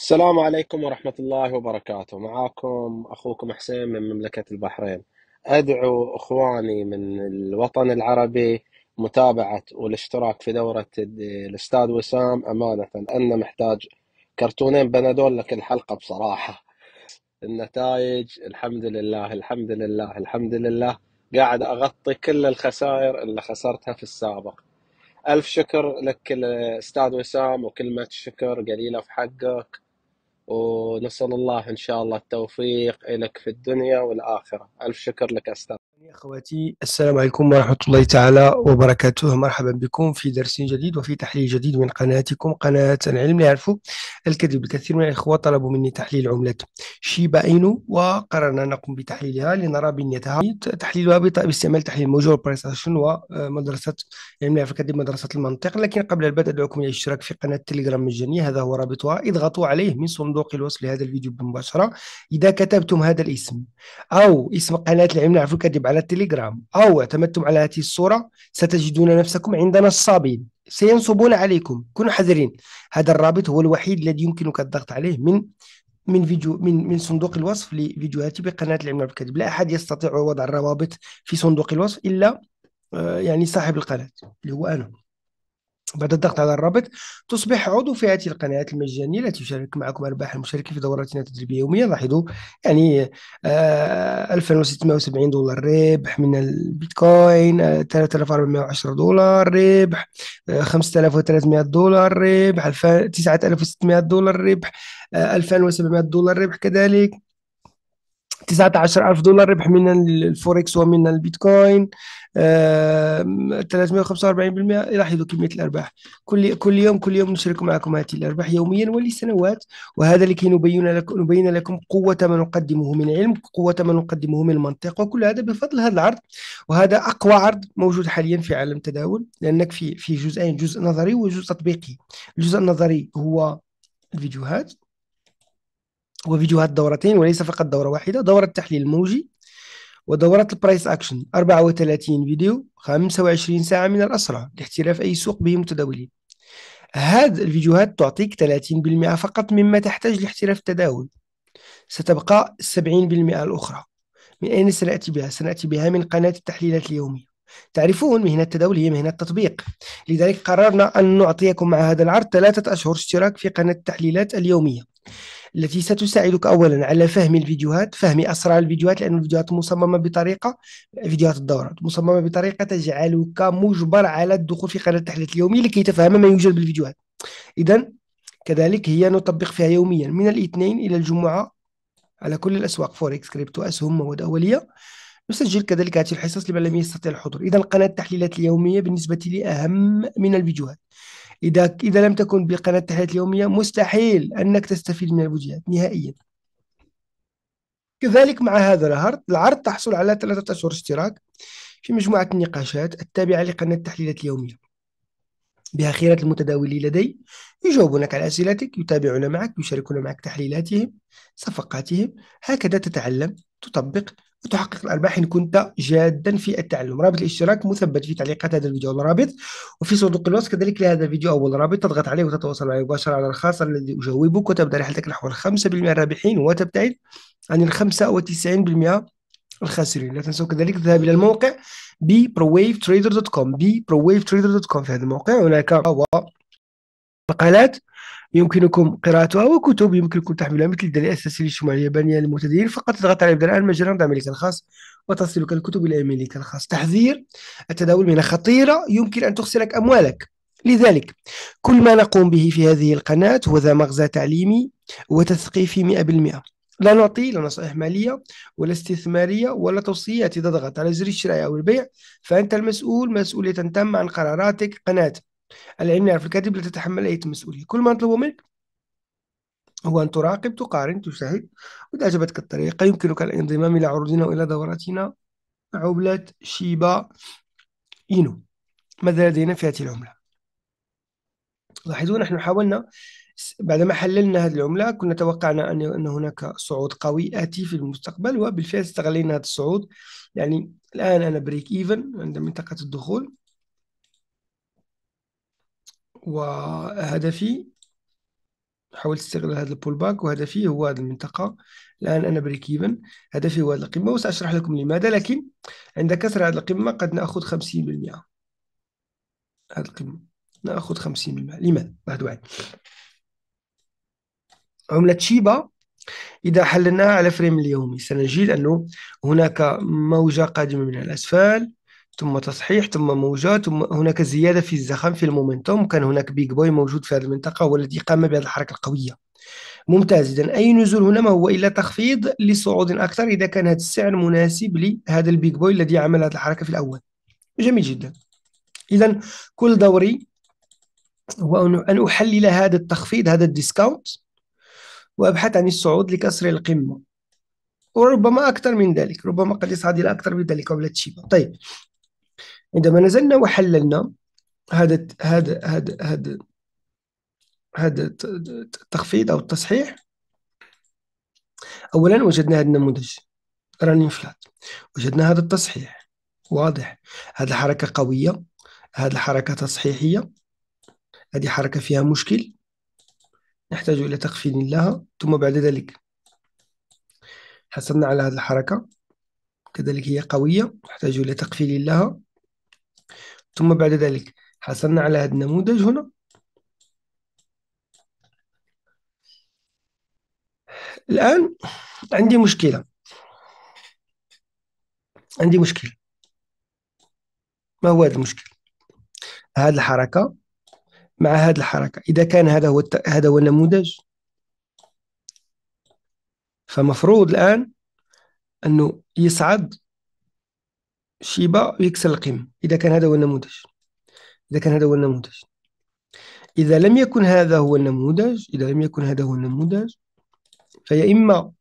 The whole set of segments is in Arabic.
السلام عليكم ورحمة الله وبركاته معاكم أخوكم حسين من مملكة البحرين أدعو أخواني من الوطن العربي متابعة والاشتراك في دورة الأستاذ وسام أمانة أنا محتاج كرتونين بنادول لك الحلقة بصراحة النتائج الحمد لله الحمد لله الحمد لله قاعد أغطي كل الخسائر اللي خسرتها في السابق ألف شكر لك الأستاذ وسام وكلمة شكر قليلة في حقك ونسأل الله إن شاء الله التوفيق لك في الدنيا والآخرة ألف شكر لك أستاذ يا أخواتي السلام عليكم ورحمة الله تعالى وبركاته مرحبا بكم في درس جديد وفي تحليل جديد من قناتكم قناة العلم نعرف الكذب الكثير من الإخوة طلبوا مني تحليل عملة شيبا إينو وقررنا نقوم بتحليلها لنرى بنيتها تحليلها باستعمال تحليل موجود بريساشن ومدرسة العلم نعرف الكذب مدرسة المنطق لكن قبل البدء أدعوكم إلى الاشتراك في قناة تليجرام مجانية هذا هو رابطها اضغطوا عليه من صندوق الوصف لهذا الفيديو مباشرة إذا كتبتم هذا الاسم أو اسم قناة العلم نعرف الكذب على التليجرام أو اعتمدتم على هذه الصورة ستجدون نفسكم عند نصابين سينصبون عليكم كونوا حذرين هذا الرابط هو الوحيد الذي يمكنك الضغط عليه من من فيديو من من صندوق الوصف لفيديوهاتي بقناة العلم بالكذب لا أحد يستطيع وضع الروابط في صندوق الوصف إلا آه، يعني صاحب القناة اللي هو أنا بعد الضغط على الرابط تصبح عضو في هذه القناة المجانية التي تشارك معكم أرباح المشاركين في دوراتنا التدريبية يوميا لاحظوا يعني آه 2670 دولار ربح من البيتكوين آه 3410 دولار ربح آه 5300 دولار ربح 9600 دولار ربح 2700 آه، دولار ربح كذلك 19000 دولار ربح من الفوركس ومن البيتكوين 345% لاحظوا كميه الارباح كل كل يوم كل يوم نشارك معكم هذه الارباح يوميا ولسنوات وهذا لكي نبين لكم نبين لكم قوه ما نقدمه من علم قوه ما نقدمه من منطق وكل هذا بفضل هذا العرض وهذا اقوى عرض موجود حاليا في عالم التداول لانك في في جزئين جزء نظري وجزء تطبيقي الجزء النظري هو الفيديوهات وفيديوهات دورتين وليس فقط دورة واحدة دورة تحليل موجي ودورة البرايس أكشن 34 فيديو 25 ساعة من الأسرع لاحتراف أي سوق به متداولين هذه الفيديوهات تعطيك 30% فقط مما تحتاج لاحتراف التداول ستبقى 70% الأخرى من أين سنأتي بها؟ سنأتي بها من قناة التحليلات اليومية تعرفون مهنة التداول هي مهنة تطبيق لذلك قررنا أن نعطيكم مع هذا العرض ثلاثة أشهر اشتراك في قناة التحليلات اليومية التي ستساعدك اولا على فهم الفيديوهات فهم اسرار الفيديوهات لان الفيديوهات مصممه بطريقه فيديوهات الدورات مصممه بطريقه تجعلك مجبر على الدخول في قناه التحليل اليومي لكي تفهم ما يوجد بالفيديوهات اذا كذلك هي نطبق فيها يوميا من الاثنين الى الجمعه على كل الاسواق فوركس كريبتو اسهم مواد اوليه نسجل كذلك هذه الحصص لمن لم يستطع الحضور اذا قناه التحليلات اليوميه بالنسبه لي اهم من الفيديوهات إذا إذا لم تكن بقناة التحليلات اليومية مستحيل أنك تستفيد من الفيديوهات نهائيا كذلك مع هذا العرض العرض تحصل على ثلاثة أشهر اشتراك في مجموعة النقاشات التابعة لقناة التحليلات اليومية بها خيرة المتداولين لدي يجاوبونك على أسئلتك يتابعون معك يشاركون معك تحليلاتهم صفقاتهم هكذا تتعلم تطبق وتحقق الأرباح إن كنت جادا في التعلم رابط الاشتراك مثبت في تعليقات هذا الفيديو أول رابط وفي صندوق الوصف كذلك لهذا الفيديو أول رابط تضغط عليه وتتواصل معي مباشرة على الخاص الذي أجاوبك وتبدأ رحلتك نحو الخمسة بالمئة الرابحين وتبتعد عن الخمسة وتسعين بالمئة الخاسرين لا تنسوا كذلك الذهاب إلى الموقع تريدر دوت كوم تريدر دوت كوم في هذا الموقع هناك مقالات يمكنكم قراءتها وكتب يمكنكم تحميلها مثل الدليل الاساسي للشمال اليابانيه للمبتدئين فقط تضغط على ابدأ الان مجرا عملك الخاص وتصلك الكتب الى عملك الخاص تحذير التداول من خطيره يمكن ان تخسرك اموالك لذلك كل ما نقوم به في هذه القناه هو ذا مغزى تعليمي وتثقيفي 100% لا نعطي لا نصائح مالية ولا استثمارية ولا توصيات إذا ضغطت على زر الشراء أو البيع فأنت المسؤول مسؤولية تامة عن قراراتك قناة العلم يعرف الكاتب لا تتحمل أي مسؤولية كل ما نطلبه منك هو أن تراقب تقارن تشاهد وإذا أعجبتك الطريقة يمكنك الانضمام إلى عروضنا وإلى دوراتنا عملة شيبا إينو ماذا لدينا في هذه العملة لاحظوا نحن حاولنا بعدما حللنا هذه العملة كنا توقعنا أن أن هناك صعود قوي آتي في المستقبل وبالفعل استغلينا هذا الصعود يعني الآن أنا بريك إيفن عند منطقة الدخول وهدفي حاولت استغل هذا البول باك وهدفي هو هذه المنطقة الآن أنا بريك إيفن هدفي هو هذه القمة وسأشرح لكم لماذا لكن عند كسر هذه القمة قد نأخذ 50% هذه القمة نأخذ 50% لماذا؟ بعد واحد عملة شيبا إذا حللناها على فريم اليومي سنجد أنه هناك موجة قادمة من الأسفل ثم تصحيح ثم موجات ثم هناك زياده في الزخم في المومنتوم كان هناك بيج بوي موجود في هذه المنطقه هو الذي قام بهذه الحركه القويه ممتاز اذا اي نزول هنا ما هو الا تخفيض لصعود اكثر اذا كان هذا السعر مناسب لهذا البيج بوي الذي عمل هذه الحركه في الاول جميل جدا اذا كل دوري هو ان احلل هذا التخفيض هذا الديسكاونت وابحث عن الصعود لكسر القمه وربما اكثر من ذلك ربما قد يصعد الى اكثر من ذلك قبل التشيبه طيب عندما نزلنا وحللنا هذا هذا هذا هذا هذا التخفيض او التصحيح اولا وجدنا هذا النموذج راني فلات وجدنا هذا التصحيح واضح هذه حركه قويه هذه حركه تصحيحيه هذه حركه فيها مشكل نحتاج الى تخفيض لها ثم بعد ذلك حصلنا على هذه الحركه كذلك هي قويه نحتاج الى تقفيل لها ثم بعد ذلك حصلنا على هذا النموذج هنا الآن عندي مشكلة عندي مشكلة ما هو هذا المشكل؟ هذه الحركة مع هذه الحركة إذا كان هذا هو الت... هذا هو النموذج فمفروض الآن أنه يصعد شيبا ويكسر القيمه اذا كان هذا هو النموذج اذا كان هذا هو النموذج اذا لم يكن هذا هو النموذج اذا لم يكن هذا هو النموذج فيا اما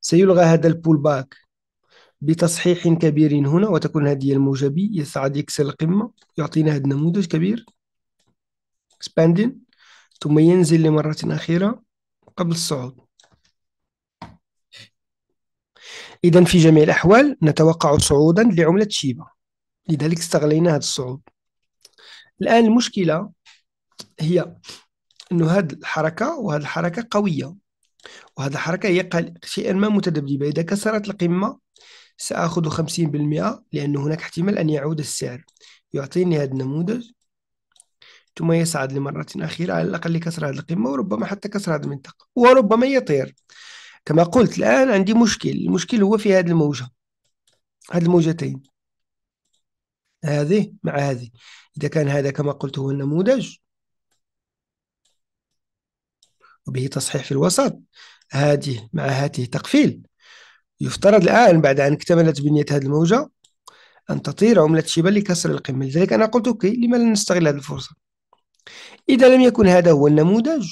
سيلغى هذا البول باك بتصحيح كبير هنا وتكون هذه الموجبي يصعد يكسر القمه يعطينا هذا النموذج كبير expanding ثم ينزل لمره اخيره قبل الصعود إذا في جميع الأحوال نتوقع صعودا لعملة شيبا لذلك استغلينا هذا الصعود الآن المشكلة هي أنه هذه الحركة وهذه الحركة قوية وهذه الحركة هي شيئا ما متذبذبة إذا كسرت القمة سأخذ 50% لأن هناك احتمال أن يعود السعر يعطيني هذا النموذج ثم يصعد لمرة أخيرة على الأقل لكسر هذه القمة وربما حتى كسر هذه المنطقة وربما يطير كما قلت الآن عندي مشكل المشكل هو في هذه الموجة هذه الموجتين هذه مع هذه إذا كان هذا كما قلت هو النموذج وبه تصحيح في الوسط هذه مع هذه تقفيل يفترض الآن بعد أن اكتملت بنية هذه الموجة أن تطير عملة شبل لكسر القمة لذلك أنا قلت أوكي لما لا نستغل هذه الفرصة إذا لم يكن هذا هو النموذج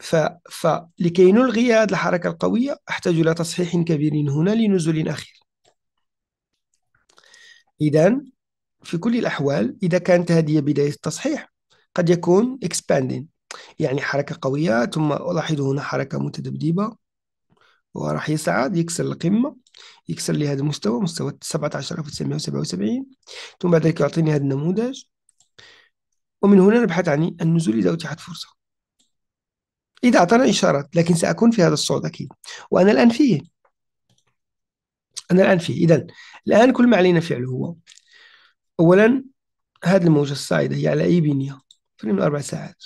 ف... فلكي نلغي هذه الحركة القوية أحتاج إلى تصحيح كبير هنا لنزول أخير إذا في كل الأحوال إذا كانت هذه بداية التصحيح قد يكون expanding يعني حركة قوية ثم ألاحظ هنا حركة متذبذبة وراح يصعد يكسر القمة يكسر لي هذا المستوى مستوى 17977 ثم بعد ذلك يعطيني هذا النموذج ومن هنا نبحث عن النزول إذا أتيحت فرصة إذا أعطانا إشارات لكن سأكون في هذا الصعود أكيد وأنا الآن فيه أنا الآن فيه إذا الآن كل ما علينا فعله هو أولا هذه الموجة الصاعدة هي على أي بنية فرق من أربع ساعات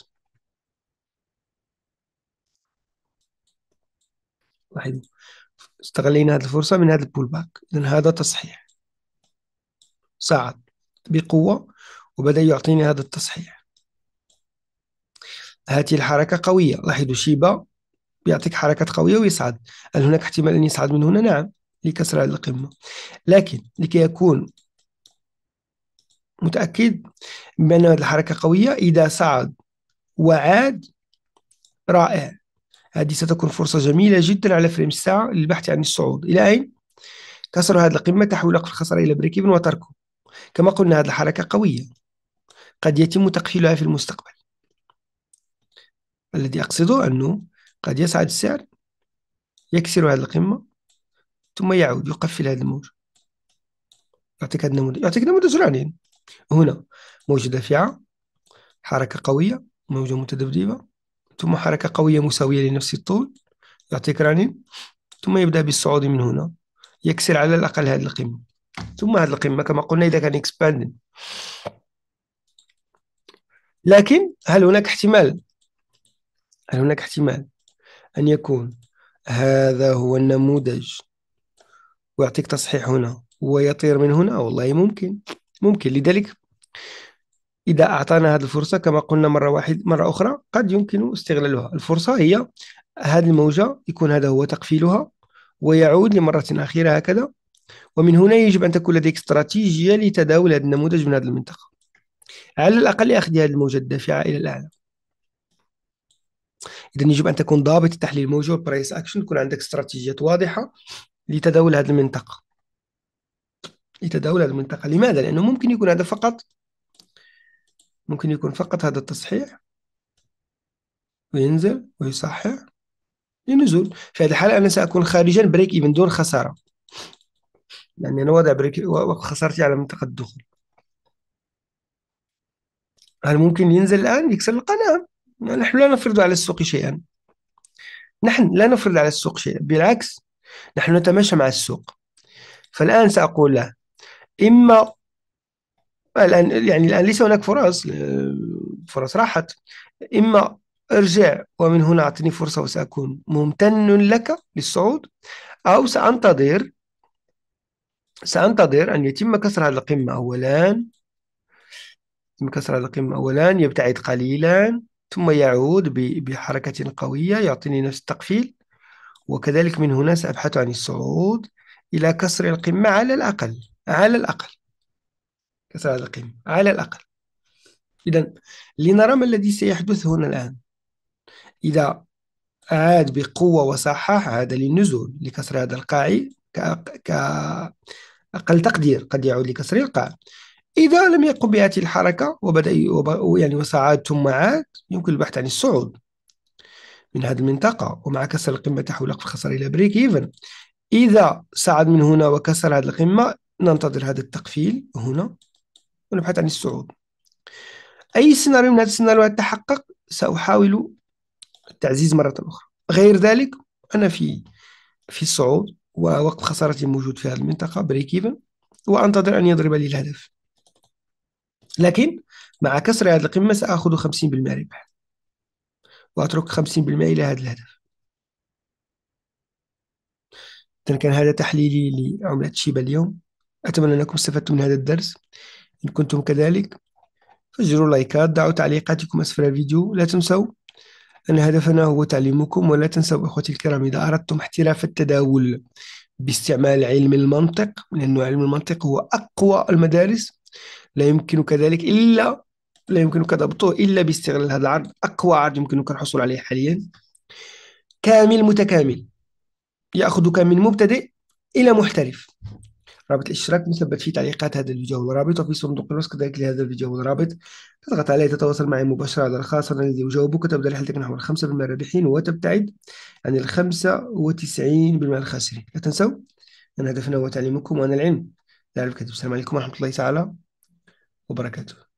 واحد استغلينا هذه الفرصة من هذا البول باك إذا هذا تصحيح صعد بقوة وبدأ يعطيني هذا التصحيح هاتي الحركة قوية لاحظوا شيبا بيعطيك حركات قوية ويصعد هل هناك احتمال أن يصعد من هنا؟ نعم لكسر هذه القمة لكن لكي يكون متأكد بأن هذه الحركة قوية إذا صعد وعاد رائع هذه ستكون فرصة جميلة جدا على فريم الساعة للبحث عن الصعود إلى أين؟ كسر هذه القمة تحويل أقل الخسارة إلى بريكيفن وتركه كما قلنا هذه الحركة قوية قد يتم تقفيلها في المستقبل الذي أقصده أنه قد يصعد السعر يكسر هذه القمة ثم يعود يقفل هذا الموج يعطيك هذا النموذج يعطيك نموذج رانين هنا موجة دافعة حركة قوية موجة متذبذبة ثم حركة قوية مساوية لنفس الطول يعطيك رانين ثم يبدأ بالصعود من هنا يكسر على الأقل هذه القمة ثم هذه القمة كما قلنا إذا كان اكسباندين لكن هل هناك احتمال هل هناك احتمال أن يكون هذا هو النموذج ويعطيك تصحيح هنا ويطير من هنا والله ممكن ممكن لذلك إذا أعطانا هذه الفرصة كما قلنا مرة واحد مرة أخرى قد يمكن استغلالها الفرصة هي هذه الموجة يكون هذا هو تقفيلها ويعود لمرة أخيرة هكذا ومن هنا يجب أن تكون لديك استراتيجية لتداول هذا النموذج من هذه المنطقة على الأقل أخذ هذه الموجة الدافعة إلى الأعلى اذا يجب ان تكون ضابط التحليل موجود برايس اكشن يكون عندك استراتيجيات واضحه لتداول هذه المنطقه لتداول هذه المنطقه لماذا لانه ممكن يكون هذا فقط ممكن يكون فقط هذا التصحيح وينزل ويصحح لنزول في هذه الحاله انا ساكون خارجا بريك ايفن دون خساره لاني انا وضع بريك وقت خسارتي على منطقه الدخول هل ممكن ينزل الان يكسر القناه نحن لا نفرض على السوق شيئا نحن لا نفرض على السوق شيئا بالعكس نحن نتماشى مع السوق فالآن سأقول له إما الآن يعني الآن ليس هناك فرص فرص راحت إما ارجع ومن هنا أعطني فرصة وسأكون ممتن لك للصعود أو سأنتظر سأنتظر أن يتم كسر هذه القمة أولا يتم كسر هذه القمة أولا يبتعد قليلا ثم يعود بحركة قوية يعطيني نفس التقفيل وكذلك من هنا سأبحث عن الصعود إلى كسر القمة على الأقل على الأقل كسر هذا القمة على الأقل إذا لنرى ما الذي سيحدث هنا الآن إذا عاد بقوة وصحح عاد للنزول لكسر هذا القاع كأقل تقدير قد يعود لكسر القاع إذا لم يقم بهذه الحركة وبدأ يعني وصعدتم عاد يمكن البحث عن الصعود من هذه المنطقة ومع كسر القمة تحول وقف الخسر إلى بريك إيفن إذا صعد من هنا وكسر هذه القمة ننتظر هذا التقفيل هنا ونبحث عن الصعود أي سيناريو من هذه السيناريوهات تحقق سأحاول التعزيز مرة أخرى غير ذلك أنا في في الصعود ووقت خسارتي موجود في هذه المنطقة بريك إيفن وأنتظر أن يضرب لي الهدف لكن مع كسر هذه القمة سأخذ 50% ربح وأترك 50% إلى هذا الهدف إذا كان هذا تحليلي لعملة شيبا اليوم أتمنى أنكم استفدتم من هذا الدرس إن كنتم كذلك فجروا لايكات دعوا تعليقاتكم أسفل الفيديو لا تنسوا أن هدفنا هو تعليمكم ولا تنسوا إخوتي الكرام إذا أردتم احتراف التداول باستعمال علم المنطق لأن علم المنطق هو أقوى المدارس لا يمكنك ذلك إلا لا يمكنك ضبطه إلا باستغلال هذا العرض أقوى عرض يمكنك الحصول عليه حاليا كامل متكامل يأخذك من مبتدئ إلى محترف رابط الاشتراك مثبت في تعليقات هذا الفيديو والرابط وفي صندوق الوصف كذلك لهذا الفيديو والرابط تضغط عليه تتواصل معي مباشرة على الخاص الذي أجاوبك تبدأ رحلتك نحو الخمسة بالمئة الرابحين وتبتعد عن الخمسة وتسعين بالمئة الخاسرين لا تنسوا أن هدفنا هو تعليمكم وأنا العلم ذلك السلام عليكم ورحمة الله تعالى وبركاته